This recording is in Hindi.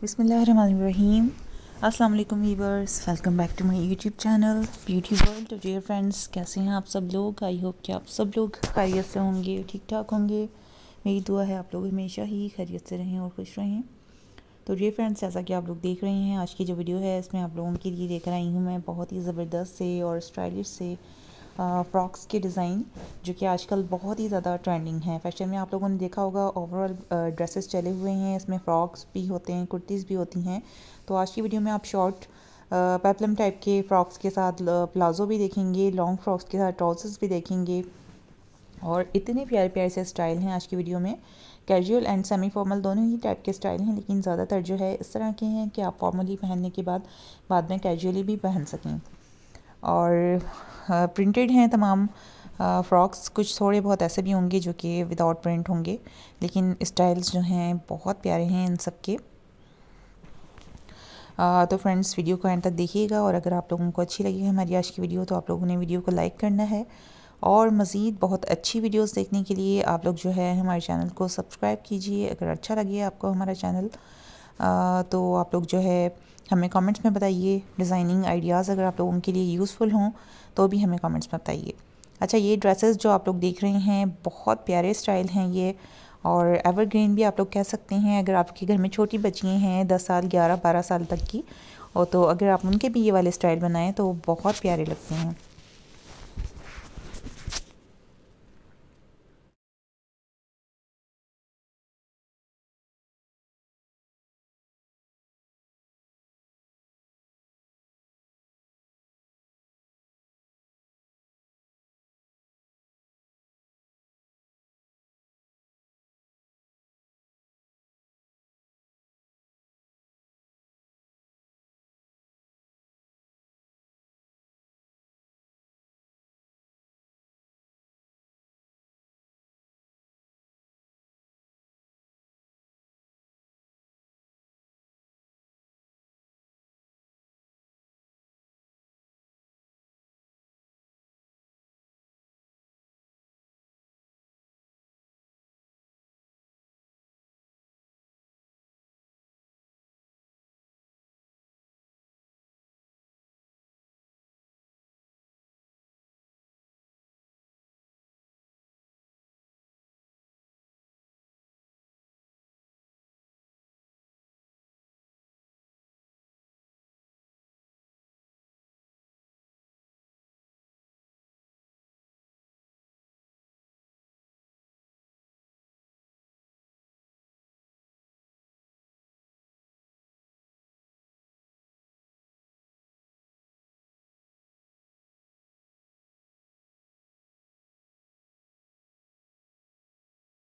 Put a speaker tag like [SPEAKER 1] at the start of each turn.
[SPEAKER 1] बिसमीम अस्सलाम viewers welcome back to my YouTube channel Beauty World तो डियर फ्रेंड्स कैसे हैं आप सब लोग आई होप कि आप सब लोग खैरियत से होंगे ठीक ठाक होंगे मेरी दुआ है आप लोग हमेशा ही खैरियत से रहें और खुश रहें तो डियर फ्रेंड्स जैसा कि आप लोग देख रहे हैं आज की जो वीडियो है इसमें आप लोगों के लिए देख रही हूँ मैं बहुत ही ज़बरदस्त से और स्टाइलिश से फ्रॉक्स के डिज़ाइन जो कि आजकल बहुत ही ज़्यादा ट्रेंडिंग है फैशन में आप लोगों ने देखा होगा ओवरऑल ड्रेसेस चले हुए हैं इसमें फ़्रॉक्स भी होते हैं कुर्तीज़ भी होती हैं तो आज की वीडियो में आप शॉर्ट पैपलम टाइप के फ़्रॉक्स के साथ प्लाजो भी देखेंगे लॉन्ग फ्रॉक्स के साथ ट्राउजर्स भी देखेंगे और इतने प्यारे प्यारे से स्टाइल हैं आज की वीडियो में कैजुअल एंड सेमी फॉर्मल दोनों ही टाइप के स्टाइल हैं लेकिन ज़्यादातर जो है इस तरह के हैं कि आप फॉर्मली पहनने के बाद बाद में कैजुअली भी पहन सकें और प्रिंटेड हैं तमाम फ़्रॉक्स कुछ थोड़े बहुत ऐसे भी होंगे जो कि विदाउट प्रिंट होंगे लेकिन स्टाइल्स जो हैं बहुत प्यारे हैं इन सब के आ, तो फ्रेंड्स वीडियो को एंड तक देखिएगा और अगर आप लोगों को अच्छी लगी है हमारी आज की वीडियो तो आप लोगों ने वीडियो को लाइक करना है और मज़ीद बहुत अच्छी वीडियोस देखने के लिए आप लोग जो है हमारे चैनल को सब्सक्राइब कीजिए अगर अच्छा लगे आपको हमारा चैनल तो आप लोग जो है हमें कमेंट्स में बताइए डिज़ाइनिंग आइडियाज़ अगर आप लोगों के लिए यूज़फुल हों तो भी हमें कमेंट्स में बताइए अच्छा ये ड्रेसेस जो आप लोग देख रहे हैं बहुत प्यारे स्टाइल हैं ये और एवरग्रीन भी आप लोग कह सकते हैं अगर आपके घर में छोटी बच्चियाँ हैं दस साल ग्यारह बारह साल तक की और तो अगर आप उनके भी ये वाले स्टाइल बनाएँ तो बहुत प्यारे लगते हैं